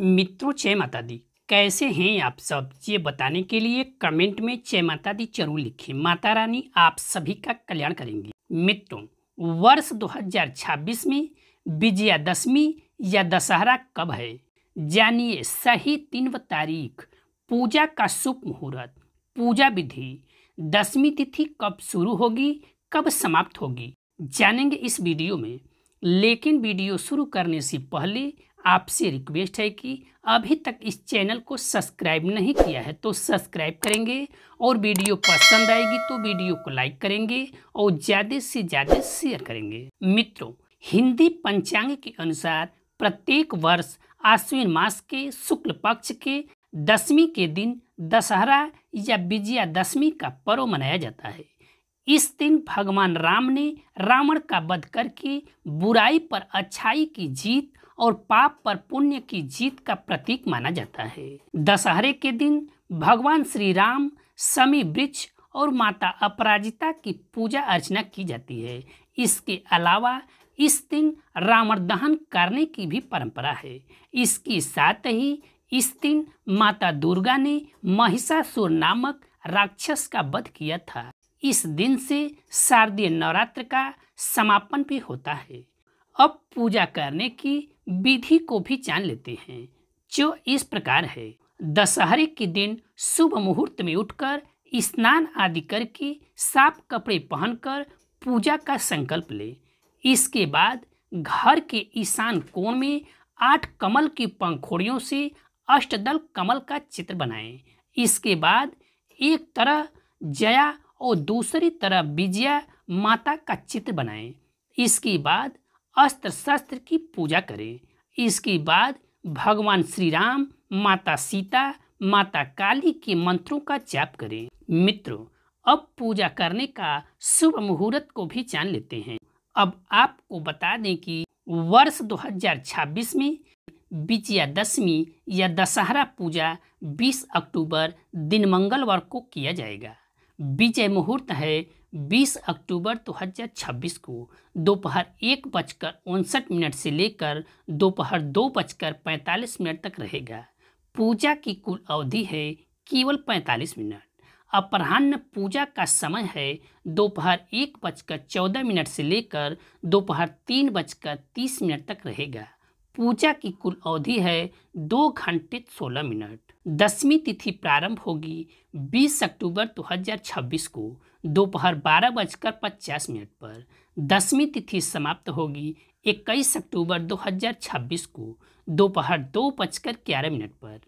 मित्रों जय माता दी कैसे हैं आप सब ये बताने के लिए कमेंट में जय माता दी जरूर लिखें माता रानी आप सभी का कल्याण करेंगे मित्रों वर्ष 2026 में विजयादशमी या दशहरा कब है जानिए सही दिन व तारीख पूजा का शुभ मुहूर्त पूजा विधि दसवीं तिथि कब शुरू होगी कब समाप्त होगी जानेंगे इस वीडियो में लेकिन वीडियो शुरू करने से पहले आपसे रिक्वेस्ट है कि अभी तक इस चैनल को सब्सक्राइब नहीं किया है तो सब्सक्राइब करेंगे और वीडियो पसंद आएगी तो वीडियो को लाइक करेंगे और ज़्यादा से ज़्यादा शेयर करेंगे मित्रों हिंदी पंचांग के अनुसार प्रत्येक वर्ष आश्विन मास के शुक्ल पक्ष के दसवीं के दिन दशहरा या विजयादशमी का पर्व मनाया जाता है इस दिन भगवान राम ने रावण का वध करके बुराई पर अच्छाई की जीत और पाप पर पुण्य की जीत का प्रतीक माना जाता है दशहरे के दिन भगवान श्री राम समी वृक्ष और माता अपराजिता की पूजा अर्चना की जाती है इसके अलावा इस दिन रावण दहन करने की भी परंपरा है इसके साथ ही इस दिन माता दुर्गा ने महिषासुर नामक राक्षस का वध किया था इस दिन से शारदीय नवरात्र का समापन भी होता है अब पूजा करने की विधि को भी जान लेते हैं जो इस प्रकार है दशहरे के दिन शुभ मुहूर्त में उठकर स्नान आदि करके साफ कपड़े पहनकर पूजा का संकल्प ले इसके बाद घर के ईशान कोण में आठ कमल की पंखोड़ियों से अष्टदल कमल का चित्र बनाएं इसके बाद एक तरह जया और दूसरी तरफ विजया माता का चित्र बनाएं इसके बाद अस्त्र शस्त्र की पूजा करें इसके बाद भगवान श्री राम माता सीता माता काली के मंत्रों का जाप करें मित्रों अब पूजा करने का शुभ मुहूर्त को भी जान लेते हैं अब आपको बता दें कि वर्ष 2026 में विजयादशमी या दशहरा पूजा 20 अक्टूबर दिन मंगलवार को किया जाएगा विजय मुहूर्त है 20 अक्टूबर 2026 को दोपहर एक बजकर उनसठ मिनट से लेकर दोपहर दो, दो बजकर पैंतालीस मिनट तक रहेगा पूजा की कुल अवधि है केवल पैंतालीस मिनट अपराह्न पूजा का समय है दोपहर एक बजकर चौदह मिनट से लेकर दोपहर तीन बजकर तीस मिनट तक रहेगा पूजा की कुल अवधि है दो घंटे सोलह मिनट दसवीं तिथि प्रारंभ होगी 20 अक्टूबर 2026 को दोपहर बारह बजकर पचास मिनट पर दसवीं तिथि समाप्त होगी 21 अक्टूबर 2026 को दोपहर दो बजकर ग्यारह मिनट पर